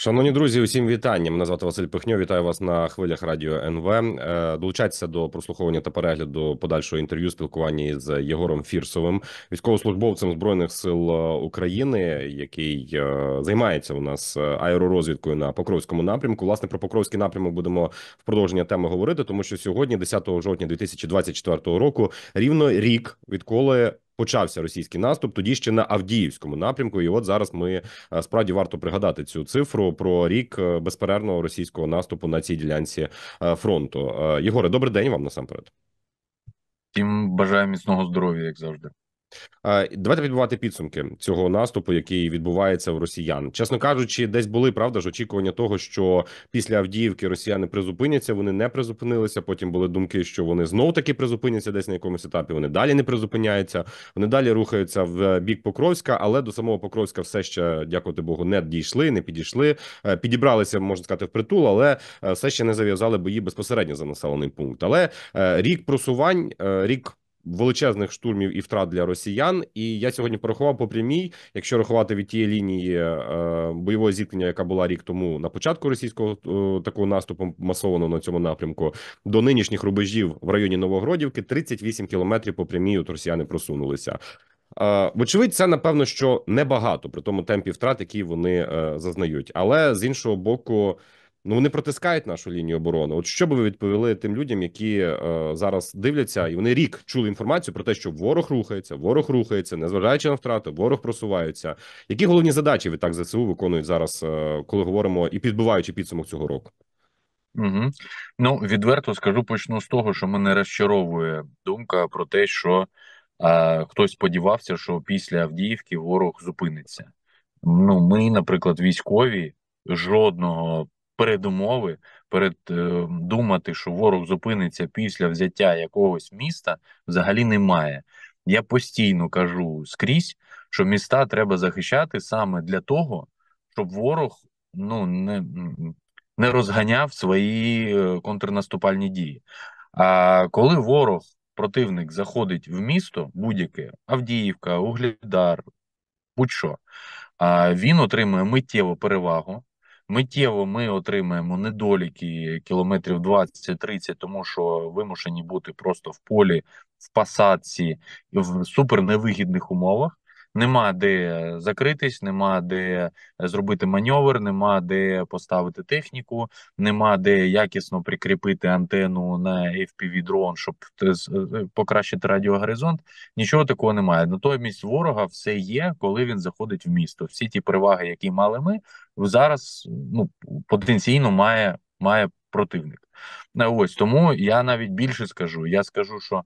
Шановні друзі, усім вітання. Мене звати Василь Пихньо. Вітаю вас на хвилях радіо НВ. Е, долучайтеся до прослуховування та перегляду подальшого інтерв'ю спілкування з Єгором Фірсовим, військовослужбовцем збройних сил е, України, який е, займається у нас аеророзвідкою на покровському напрямку. Власне про покровський напрямок будемо в продовження теми говорити, тому що сьогодні, 10 жовтня 2024 року, рівно рік відколи почався російський наступ, тоді ще на Авдіївському напрямку. І от зараз ми е, справді варто пригадати цю цифру про рік е, безперервного російського наступу на цій ділянці е, фронту. Єгоре, добрий день вам насамперед. Всім бажаю міцного здоров'я, як завжди. Давайте підбивати підсумки цього наступу, який відбувається в росіян. Чесно кажучи, десь були правда ж очікування того, що після Авдіївки росіяни призупиняться. Вони не призупинилися. Потім були думки, що вони знов таки призупиняться, десь на якомусь етапі. Вони далі не призупиняються. Вони далі рухаються в бік Покровська, але до самого Покровська все ще, дякувати Богу, не дійшли, не підійшли. Е, підібралися, можна сказати, в притул, але е, все ще не зав'язали бої безпосередньо за населений пункт. Але е, рік просувань, рік величезних штурмів і втрат для росіян. І я сьогодні порахував по прямій, якщо рахувати від тієї лінії е, бойового зіткнення, яка була рік тому на початку російського е, такого наступу масовано на цьому напрямку, до нинішніх рубежів в районі Новогродівки 38 кілометрів по прямій от росіяни просунулися. Е, вочевидь, це напевно, що небагато при тому темпі втрат, які вони е, зазнають. Але з іншого боку, Ну вони протискають нашу лінію оборони. От що би ви відповіли тим людям, які е, зараз дивляться, і вони рік чули інформацію про те, що ворог рухається, ворог рухається, незважаючи на втрати, ворог просувається. Які головні задачі ви так ЗСУ виконують зараз, е, коли говоримо і підбиваючи підсумок цього року? Угу. Ну відверто скажу, почну з того, що мене розчаровує думка про те, що е, хтось сподівався, що після Авдіївки ворог зупиниться. Ну, ми, наприклад, військові жодного передумови, передумати, е, що ворог зупиниться після взяття якогось міста, взагалі немає. Я постійно кажу скрізь, що міста треба захищати саме для того, щоб ворог ну не не розганяв свої е, контрнаступальні дії. А коли ворог, противник, заходить в місто, будь-яке Авдіївка, Углідар, будь-що, він отримує миттєву перевагу. Миттєво ми отримаємо недоліки кілометрів 20-30, тому що вимушені бути просто в полі, в пасадці, в суперневигідних умовах нема де закритись, нема де зробити маневр, нема де поставити техніку, нема де якісно прикріпити антенну на fpv дрон, щоб е, е, покращити радіогоризонт. Нічого такого немає. Натомість ворога все є, коли він заходить в місто. Всі ті переваги, які мали ми, зараз ну потенційно має має противник. Е, ось тому я навіть більше скажу. Я скажу, що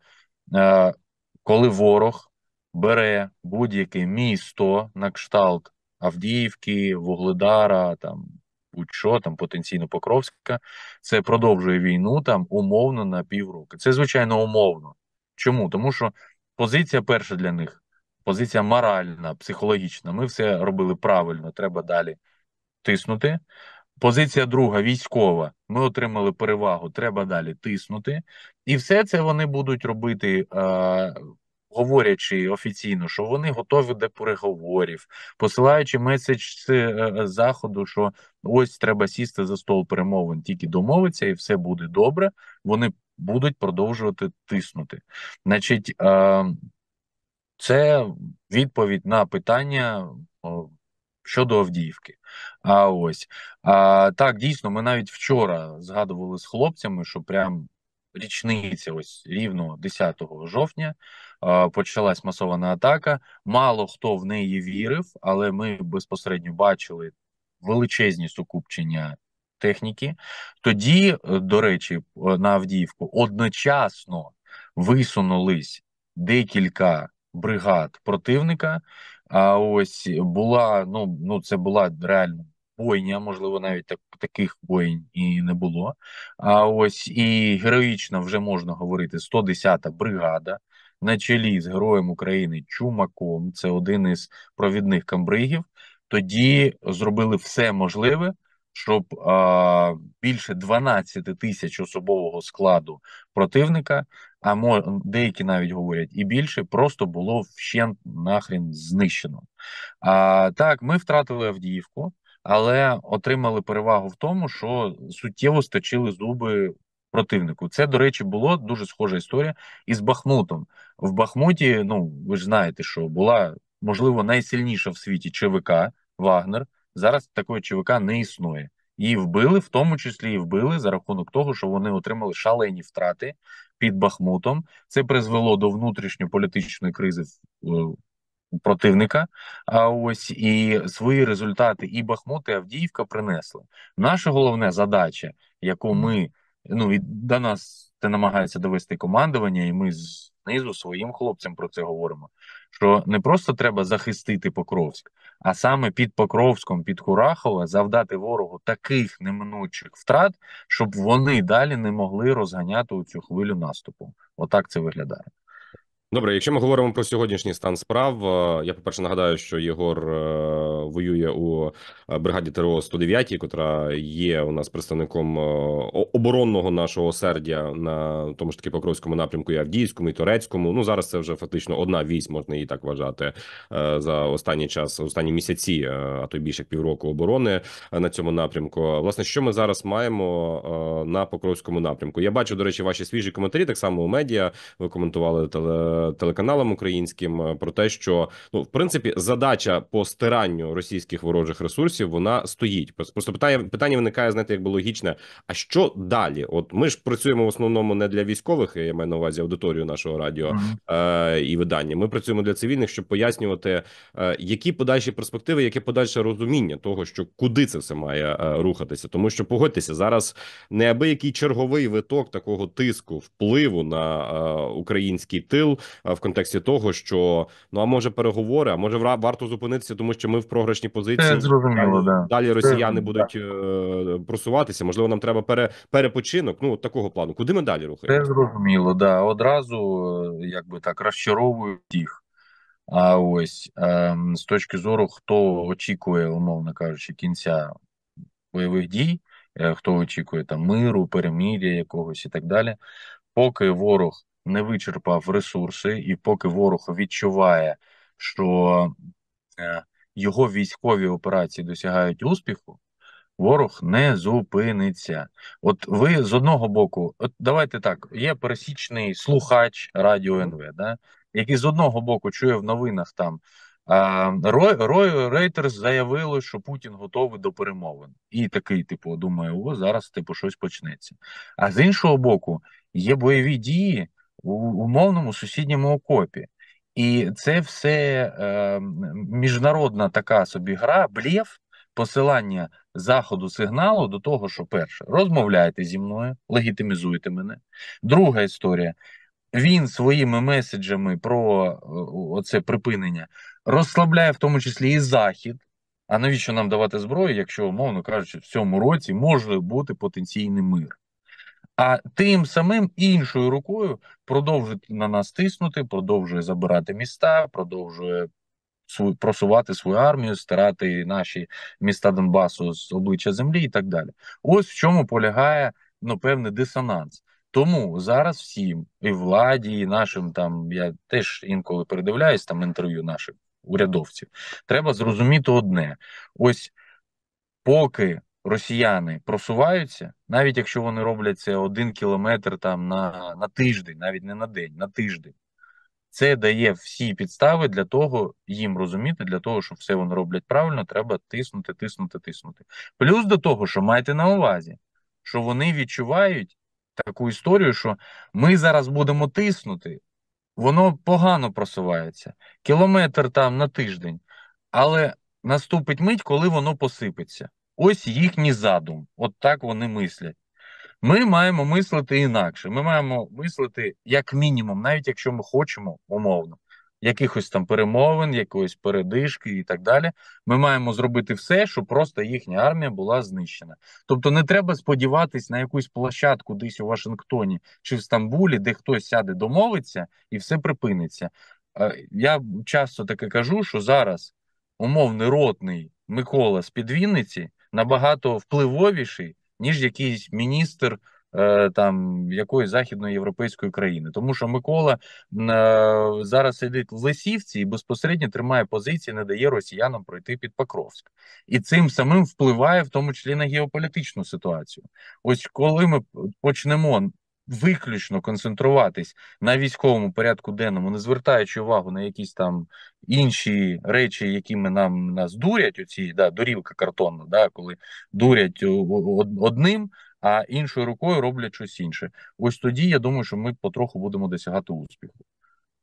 коли ворог бере будь-яке місто на кшталт Авдіївки, Вугледара, там будь-що там потенційно Покровська, це продовжує війну там умовно на півроку. Це звичайно умовно. Чому? Тому що позиція перша для них позиція моральна, психологічна. Ми все робили правильно, треба далі тиснути. Позиція друга військова. Ми отримали перевагу, треба далі тиснути. І все це вони будуть робити е, говорячи офіційно, що вони готові до переговорів, посилаючи меседж з е, е, заходу, що ось треба сісти за стол перемовин, тільки домовиться, і все буде добре. Вони будуть продовжувати тиснути. Значить, це відповідь на питання. Щодо Авдіївки, а ось а, так дійсно. Ми навіть вчора згадували з хлопцями, що прям річниці, ось рівно 10 жовтня, почалась масована атака. Мало хто в неї вірив, але ми безпосередньо бачили величезні сукупчення техніки. Тоді, е, до речі, е, на Авдіївку одночасно висунулись декілька бригад противника. А ось була ну ну це була реально бойня, можливо, навіть так таких бойнь і не було. А ось і героїчно вже можна говорити 110-та бригада. На чолі з Героєм України Чумаком, це один із провідних камбригів. Тоді зробили все можливе, щоб а, більше 12 тисяч особового складу противника, а мо деякі навіть говорять і більше, просто було вщент нахрін знищено. А так, ми втратили Авдіївку але отримали перевагу в тому, що суттєво стачили зуби противнику. Це, до речі, було дуже схожа історія із Бахмутом. В Бахмуті, ну ви ж знаєте, що була можливо найсильніша в світі ЧВК Вагнер. Зараз такої ЧВК не існує. Її вбили, в тому числі і вбили за рахунок того, що вони отримали шалені втрати під Бахмутом. Це призвело до внутрішньополітичної кризи в е, противника. А ось і свої результати і Бахмут, і Авдіївка принесли. Наша головна задача, яку ми ну і до нас це намагається довести командування, і ми знизу своїм хлопцям про це говоримо. Що не просто треба захистити Покровськ, а саме під Покровськом, під Курахове завдати ворогу таких неминучих втрат, щоб вони далі не могли розганяти цю хвилю наступу. Отак це виглядає. Добре, якщо ми говоримо про сьогоднішній стан справ, е, я по перше нагадаю, що Єгор е, воює у е, бригаді ТРО 109, яка є у нас представником оборонного нашого сердя на тому ж таки покровському напрямку, і Авдійському і Турецькому. Ну зараз це вже фактично одна вісь, можна її так вважати за останній час, останні місяці, а то й більше півроку оборони на цьому напрямку. Власне, що ми зараз маємо на покровському напрямку? Я бачу, до речі, ваші свіжі коментарі. Так само у медіа ви коментували теле телеканалам українським е, про те, що ну в принципі задача по стиранню російських ворожих ресурсів вона стоїть. Просто питання питання виникає знаєте, якби логічне. А що далі? От ми ж працюємо в основному не для військових, я маю на увазі аудиторію нашого радіо е, і видання. Ми працюємо для цивільних, щоб пояснювати, е, які подальші перспективи, яке подальше розуміння того, що куди це все має е, рухатися, тому що погодьтеся зараз, неабиякий черговий виток такого тиску впливу на український тил Е, в контексті того, що ну а може переговори, а може варто зупинитися, тому що ми в програшній позиції зрозуміло, да далі росіяни будуть так. Е, просуватися. Можливо, нам треба пере, перепочинок. Ну такого плану. Куди ми далі рухаємо? Це зрозуміло, да одразу е, якби так розчаровують їх. А ось ем, з точки зору, хто очікує, умовно кажучи, кінця бойових дій, хто очікує там миру, перемір'я якогось і так далі, поки ворог не вичерпав ресурси, і поки ворог відчуває, що е, його військові операції досягають успіху, ворог не зупиниться. От ви з одного боку, от давайте так, є пересічний слухач радіо НВ, да, який з одного боку чує в новинах там. Рой Рой Рейтерс заявило, що Путін готовий до перемовин, і такий, типу, думає, о, зараз типу щось почнеться. А з іншого боку, є бойові дії, у умовному сусідньому окопі. І це все е, міжнародна така собі гра, блєв, посилання заходу сигналу до того, що перше, розмовляйте зі мною, легітимізуйте мене. Друга історія. Він своїми меседжами про е, оце припинення розслабляє в тому числі і захід. А навіщо нам давати зброю, якщо умовно кажучи, в цьому році може бути потенційний мир? а тим самим іншою рукою продовжує на нас тиснути, продовжує забирати міста, продовжує просувати свою армію, стирати наші міста Донбасу з обличчя землі і так далі. Ось в чому полягає ну певний дисонанс. Тому зараз всім і владі, і нашим там я теж інколи передивляюсь там інтерв'ю наших урядовців. Треба зрозуміти одне: ось поки росіяни просуваються, навіть якщо вони роблять це один кілометр там на, на тиждень, навіть не на день, на тиждень. Це дає всі підстави для того, їм розуміти, для того, щоб все вони роблять правильно, треба тиснути, тиснути, тиснути. Плюс до того, що майте на увазі, що вони відчувають таку історію, що ми зараз будемо тиснути, воно погано просувається, кілометр там на тиждень, але наступить мить, коли воно посипеться. Ось їхній задум. От так вони мислять. Ми маємо мислити інакше. Ми маємо мислити як мінімум, навіть якщо ми хочемо умовно, якихось там перемовин, якоїсь передишки і так далі. Ми маємо зробити все, щоб просто їхня армія була знищена. Тобто не треба сподіватись на якусь площадку десь у Вашингтоні чи в Стамбулі, де хтось сяде, домовиться і все припиниться. Я часто таке кажу, що зараз умовний ротний Микола з під Вінниці – набагато впливовіший, ніж якийсь міністр е, там якоїсь західної європейської країни, тому що Микола е, зараз сидить в Лисівці і безпосередньо тримає позиції, не дає росіянам пройти під Покровськ, і цим самим впливає в тому числі на геополітичну ситуацію. Ось коли ми почнемо виключно концентруватись на військовому порядку денному, не звертаючи увагу на якісь там інші речі, якими нам нас дурять, оці да, дорівка картонна, да, коли дурять одним, а іншою рукою роблять щось інше. Ось тоді я думаю, що ми потроху будемо досягати успіху.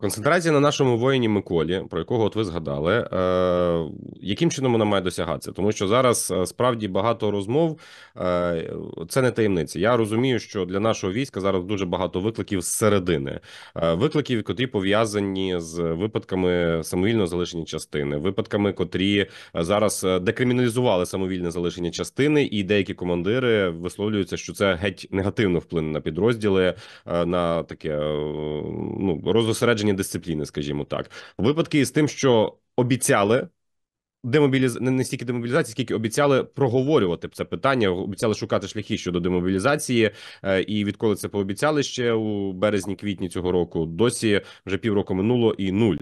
Концентрація на нашому воїні Миколі, про якого от ви згадали, е, яким чином вона має досягатися? Тому що зараз е, справді багато розмов е, це не таємниця. Я розумію, що для нашого війська зараз дуже багато викликів зсередини е, викликів, котрі пов'язані з випадками самовільного залишення частини, випадками, котрі е, зараз е, декриміналізували самовільне залишення частини, і деякі командири висловлюються, що це геть негативно вплине на підрозділи, е, на таке е, ну розосередження певні дисципліни, скажімо так, випадки з тим, що обіцяли. Демобіліз... не стільки демобілізації, скільки обіцяли проговорювати це питання, обіцяли шукати шляхи щодо демобілізації, е, і відколи це пообіцяли ще у березні-квітні цього року. Досі вже півроку минуло і нуль.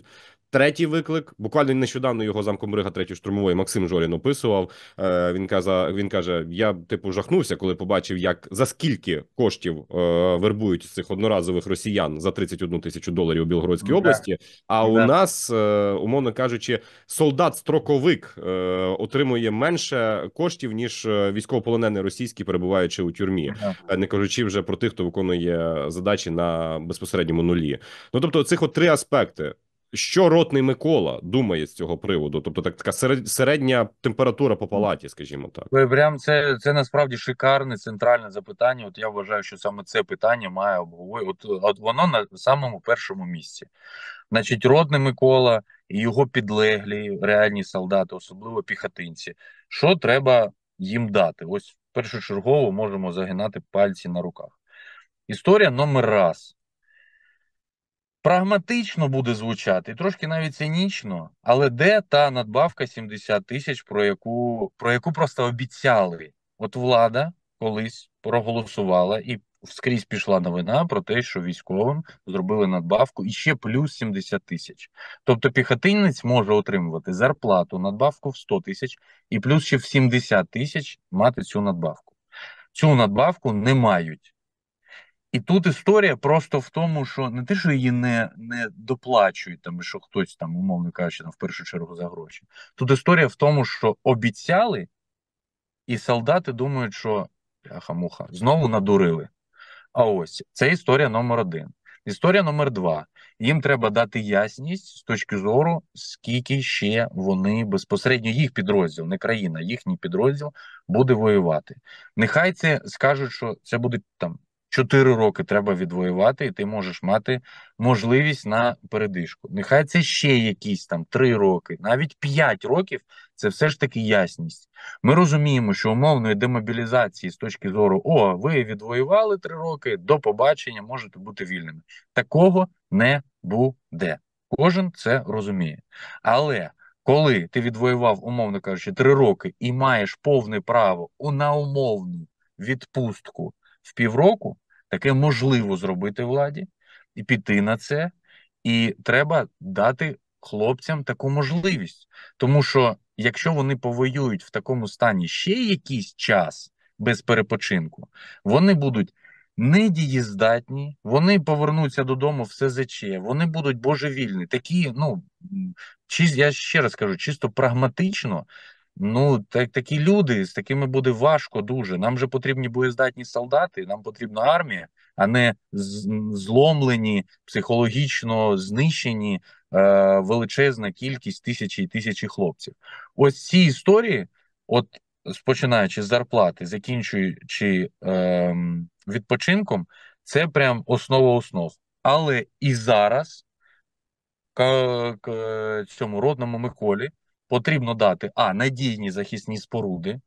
Третій виклик буквально нещодавно його замком Рига третій штурмової Максим Жорін описував. Е, він каза, він каже: я типу жахнувся, коли побачив, як за скільки коштів е, вербують цих одноразових росіян за 31 тисячу доларів у Білгородській ну області. А у нас, е, умовно кажучи, солдат-строковик е, отримує менше коштів ніж е, військовополонений російський, перебуваючи у тюрмі, ну е, не кажучи вже про тих, хто виконує задачі на безпосередньому нулі. Ну тобто, цих от три аспекти що ротний Микола думає з цього приводу? Тобто, так така середня температура по палаті, скажімо так, прям це це насправді шикарне центральне запитання. От я вважаю, що саме це питання має обговорити. От, от воно на самому першому місці. Значить, родний Микола і його підлеглі, реальні солдати, особливо піхотинці. Що треба їм дати? Ось першочергово можемо загинати пальці на руках. Історія номер раз. Прагматично буде звучати, трошки навіть цинічно, але де та надбавка 70 тисяч, про яку про яку просто обіцяли? От влада колись проголосувала і скрізь пішла новина про те, що військовим зробили надбавку і ще плюс 70 тисяч. Тобто піхотинець може отримувати зарплату, надбавку в 100 тисяч і плюс ще в 70 тисяч мати цю надбавку. Цю надбавку не мають і тут історія просто в тому, що не те, що її не не доплачують, там, що хтось там, умовно кажучи, там в першу чергу за гроші. Тут історія в тому, що обіцяли, і солдати думають, що муха, знову надурили. А ось це історія номер один. Історія номер два. Їм треба дати ясність з точки зору, скільки ще вони безпосередньо їх підрозділ, не країна, їхній підрозділ буде воювати. Нехай це скажуть, що це буде там Чотири роки треба відвоювати, і ти можеш мати можливість на передишку. Нехай це ще якісь там три роки, навіть п'ять років це все ж таки ясність. Ми розуміємо, що умовної демобілізації з точки зору О, ви відвоювали три роки, до побачення можете бути вільними. Такого не буде. Кожен це розуміє. Але. Коли ти відвоював, умовно кажучи, три роки і маєш повне право на умовну відпустку в півроку таке можливо зробити владі і піти на це, і треба дати хлопцям таку можливість, тому що якщо вони повоюють в такому стані ще якийсь час без перепочинку, вони будуть. Недієздатні, вони повернуться додому в СЗЧ, вони будуть божевільні. Такі, ну чи я ще раз кажу, чисто прагматично Ну, так, такі люди з такими буде важко дуже. Нам же потрібні боєздатні солдати, нам потрібна армія, а не зломлені, психологічно знищені е, величезна кількість тисячі і тисячі хлопців. Ось ці історії, от починаючи з зарплати, закінчуючи е, відпочинком, це прям основа основ. Але і зараз к, к цьому родному Миколі. Потрібно дати а надійні захисні споруди,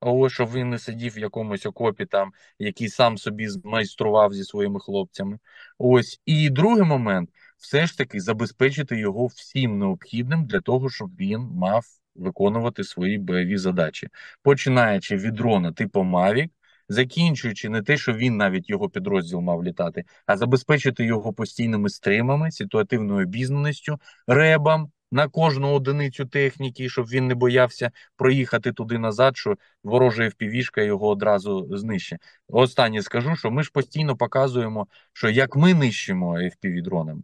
ось щоб він не сидів в якомусь окопі, там який сам собі змайстрував зі своїми хлопцями. Ось і другий момент все ж таки забезпечити його всім необхідним для того, щоб він мав виконувати свої бойові задачі, починаючи від дрона типу Mavic, закінчуючи не те, що він навіть його підрозділ мав літати, а забезпечити його постійними стримами, ситуативною обізнаністю, ребам на кожну одиницю техніки, щоб він не боявся проїхати туди назад, що ворожа впівішка його одразу знищить. Останнє скажу, що ми ж постійно показуємо, що як ми нищимо FPV-дронами.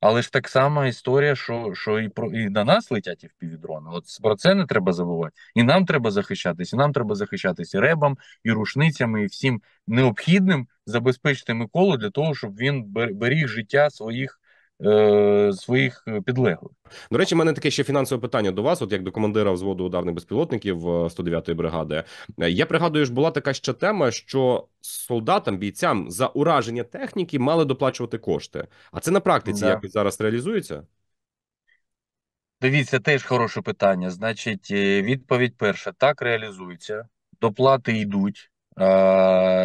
Але ж так само історія, що що і про і на нас летять і в От про це не треба забувати. І нам треба захищатися. І нам треба захищатися ребам, і рушницями, і всім необхідним забезпечити Миколу для того, щоб він беріг життя своїх Е, своїх е, підлеглих. До речі, в мене таке ще фінансове питання до вас, от як до командира взводу ударних безпілотників 109-ї е, бригади. Я пригадую, що була така ще тема, що солдатам, бійцям за ураження техніки мали доплачувати кошти. А це на практиці да. якось зараз реалізується? Дивіться, теж хороше питання. Значить, відповідь перша: так реалізується, доплати йдуть.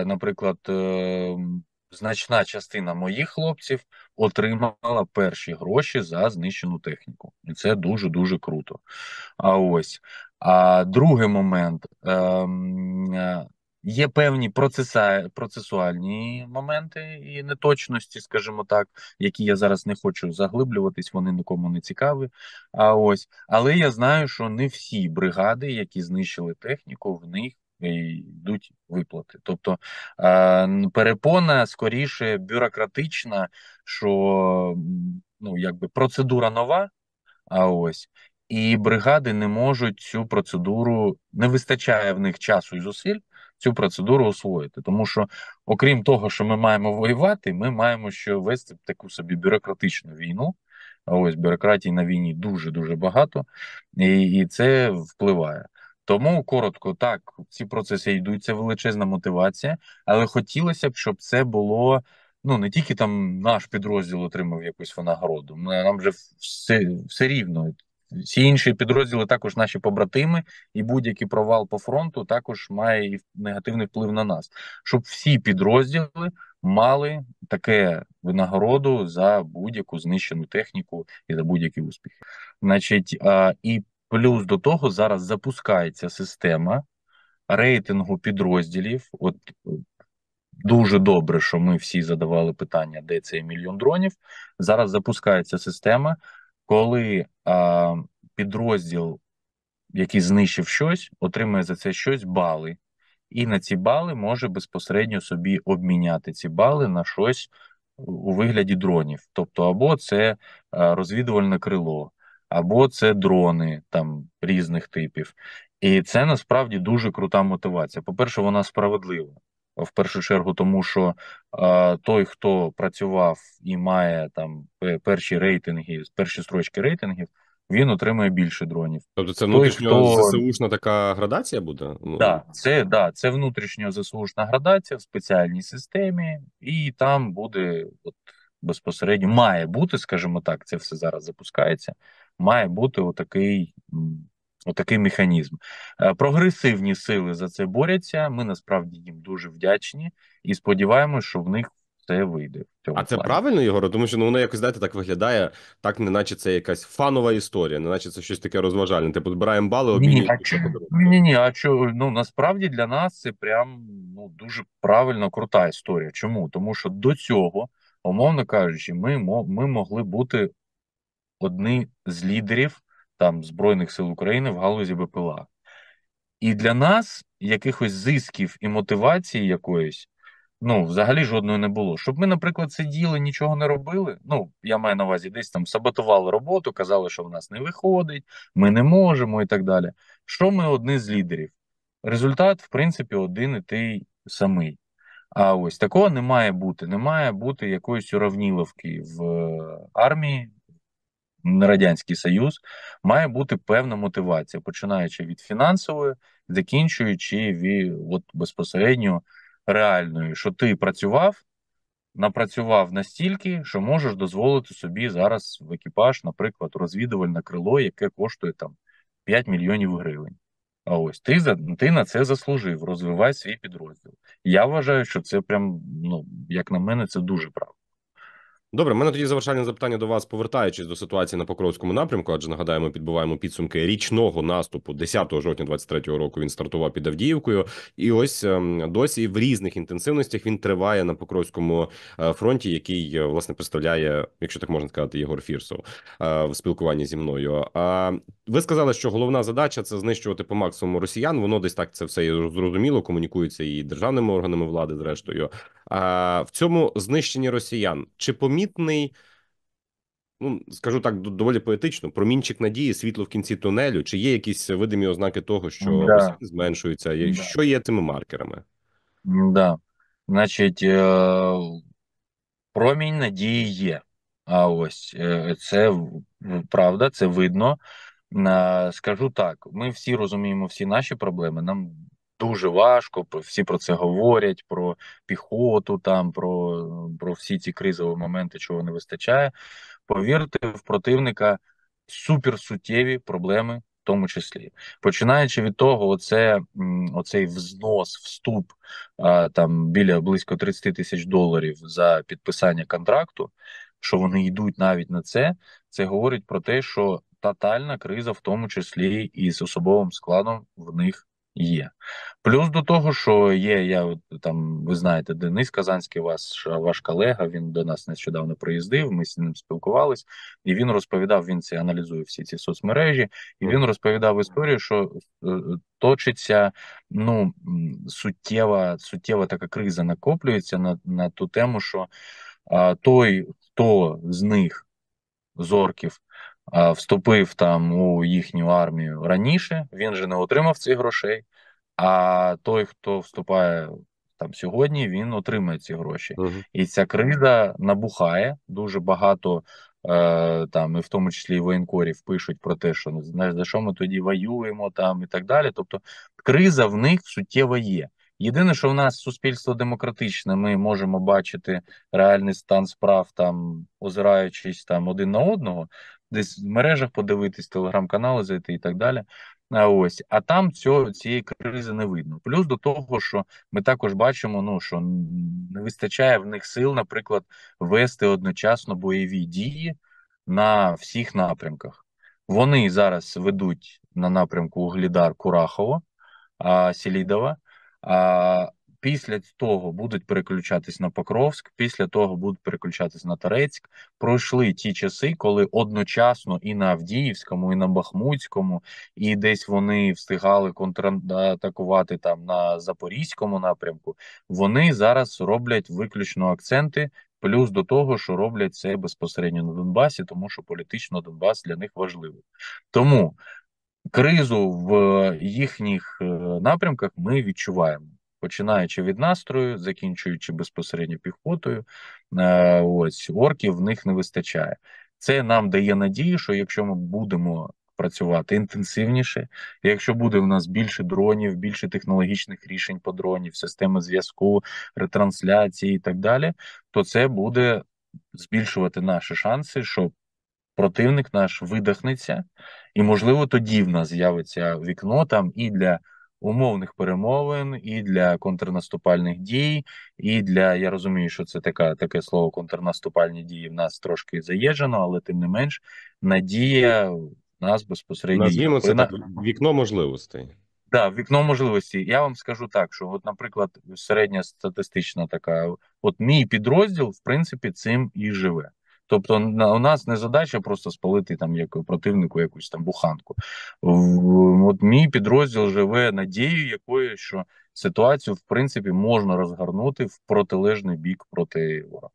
Наприклад, ем, значна частина моїх хлопців отримала перші гроші за знищену техніку, і це дуже дуже круто. А ось а другий момент. Ем, е Є певні процесуальні моменти і неточності, скажімо так, які я зараз не хочу заглиблюватись, вони нікому не цікаві. А ось, але я знаю, що не всі бригади, які знищили техніку, в них йдуть виплати. Тобто е, перепона скоріше бюрократична, що ну якби процедура нова. А ось і бригади не можуть цю процедуру, не вистачає в них часу і зусиль цю процедуру освоїти. Тому що, окрім того, що ми маємо воювати, ми маємо ще вести таку собі бюрократичну війну. а Ось бюрократії на війні дуже дуже багато, і, і це впливає. Тому коротко так, ці процеси йдуть, це величезна мотивація, але хотілося б, щоб це було ну не тільки там наш підрозділ отримав якусь винагороду. Нам вже все, все рівно. Всі інші підрозділи також наші побратими, і будь-який провал по фронту також має негативний вплив на нас, щоб всі підрозділи мали таке винагороду за будь-яку знищену техніку і за будь-які успіхи. Значить, а, і Плюс до того зараз запускається система рейтингу підрозділів. От дуже добре, що ми всі задавали питання, де цей мільйон дронів. Зараз запускається система, коли а, підрозділ, який знищив щось, отримує за це щось бали, і на ці бали може безпосередньо собі обміняти ці бали на щось у вигляді дронів. Тобто, або це розвідувальне крило або це дрони там різних типів. І це насправді дуже крута мотивація. По-перше, вона справедлива. В першу чергу, тому що е, той, хто працював і має там перші рейтинги, перші строчки рейтингів, він отримує більше дронів. Тобто це внутрішньо ЗСУшна така градація буде? Ну, да, це да, це внутрішньо ЗСУшна градація в спеціальній системі, і там буде от безпосередньо має бути, скажімо так, це все зараз запускається. Має бути отакий. Отакий механізм. Е, прогресивні сили за це борються. Ми насправді їм дуже вдячні і сподіваємось, що в них все вийде. В цьому а це правильно Єгоре? Тому що ну воно якось знаєте, так виглядає, так не це якась фанова історія, неначе це щось таке розважальне. Типу збираємо бали, обмінюємо. Ні, ні, а що ну насправді для нас це прям ну дуже правильно крута історія. Чому? Тому що до цього умовно кажучи, ми ми могли бути одні з лідерів там Збройних сил України в галузі БПЛА. І для нас якихось зисків і мотивації якоїсь. Ну, взагалі жодної не було. Щоб ми, наприклад, сиділи, нічого не робили. Ну, я маю на увазі, десь там саботували роботу, казали, що в нас не виходить, ми не можемо і так далі. Що ми одні з лідерів? Результат, в принципі, один і той самий. А ось такого не має бути. Не має бути якоїсь уравніловки в е, армії. Радянський Союз має бути певна мотивація, починаючи від фінансової, закінчуючи від от безпосередньо реальної, що ти працював, напрацював настільки, що можеш дозволити собі зараз в екіпаж, наприклад, розвідувальне крило, яке коштує там 5 мільйонів гривень. А ось ти за ти на це заслужив. Розвивай свій підрозділ. Я вважаю, що це прям ну як на мене, це дуже правильно. Добре, мене тоді завершальне запитання до вас, повертаючись до ситуації на Покровському напрямку, адже нагадаємо, підбуваємо підсумки річного наступу 10 жовтня 23-го року. Він стартував під Авдіївкою, і ось ем, досі в різних інтенсивностях він триває на Покровському е, фронті, який е, власне представляє, якщо так можна сказати, Єгор Фірсов е, в спілкуванні зі мною. А ви сказали, що головна задача це знищувати по максимуму росіян. Воно десь так це все зрозуміло. Комунікується і державними органами влади, зрештою. А, В цьому знищенні росіян чи помітний, ну скажу так, доволі поетично, промінчик надії, світло в кінці тунелю, чи є якісь видимі ознаки того, що да. росіяни да. що є тими маркерами? Да. Значить, е, промінь надії є. А ось е, це правда, це видно. Е, скажу так: ми всі розуміємо всі наші проблеми. Нам дуже важко. Всі про це говорять: про піхоту, там про про всі ці кризові моменти, чого не вистачає. Повірте, в противника суперсуттєві проблеми, в тому числі. Починаючи від того, оце, оцей взнос, вступ там біля близько 30 тисяч доларів за підписання контракту. Що вони йдуть навіть на це, це говорить про те, що тотальна криза, в тому числі і з особовим складом, в них Є плюс до того, що є. Я там ви знаєте, Денис Казанський, ваш ваш колега. Він до нас нещодавно приїздив. Ми з ним спілкувались, і він розповідав. Він це аналізує всі ці соцмережі, і він розповідав історію, що е, точиться ну суттєва, суттєва така криза накоплюється на, на ту тему, що а, той, хто з них зорків вступив там у їхню армію раніше, він же не отримав цих грошей. А той, хто вступає там сьогодні, він отримає ці гроші. uh І ця криза набухає дуже багато. Е, там і в тому числі і воєнкорів пишуть про те, що ну, знаєш, за що ми тоді воюємо, там і так далі. Тобто криза в них суттєво є. Єдине, що в нас суспільство демократичне, ми можемо бачити реальний стан справ, там озираючись там один на одного, десь в мережах подивитись, телеграм-канали зайти і так далі. А ось а там цього цієї кризи не видно. Плюс до того, що ми також бачимо, ну що не вистачає в них сил, наприклад, вести одночасно бойові дії на всіх напрямках. Вони зараз ведуть на напрямку Углідар Курахово, а Селідова. А Після того будуть переключатись на Покровськ, після того будуть переключатись на Тарецьк. Пройшли ті часи, коли одночасно і на Авдіївському, і на Бахмутському, і десь вони встигали контратакувати там на Запорізькому напрямку. Вони зараз роблять виключно акценти, плюс до того, що роблять це безпосередньо на Донбасі, тому що політично Донбас для них важливий. Тому кризу в їхніх э, э, напрямках ми відчуваємо. Починаючи від настрою, закінчуючи безпосередньо піхотою, е, ось орків в них не вистачає. Це нам дає надію, що якщо ми будемо працювати інтенсивніше, якщо буде в нас більше дронів, більше технологічних рішень по дронів, системи зв'язку, ретрансляції і так далі, то це буде збільшувати наші шанси, щоб противник наш видихнеться, і, можливо, тоді в нас з'явиться вікно там і для умовних перемовин, і для контрнаступальних дій, і для я розумію, що це така таке слово контрнаступальні дії в нас трошки заєжено, але тим не менш надія нас безпосередньо Назвімо це так, вікно можливостей. Так, да, вікно можливості. Я вам скажу так, що, от, наприклад, середня статистична така, от мій підрозділ, в принципі, цим і живе. Тобто, у нас не задача просто спалити там як противнику якусь там буханку. От мій підрозділ живе надією, якою що ситуацію в принципі можна розгорнути в протилежний бік проти ворога.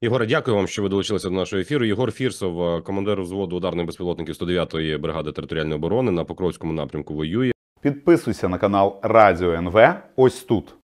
Ігоре, дякую вам, що ви долучилися до нашого ефіру. Єгор Фірсов, е, командир взводу ударних безпілотників 109-ї бригади територіальної оборони на Покровському напрямку. Воює. Підписуйся на канал Радіо НВ. Ось тут.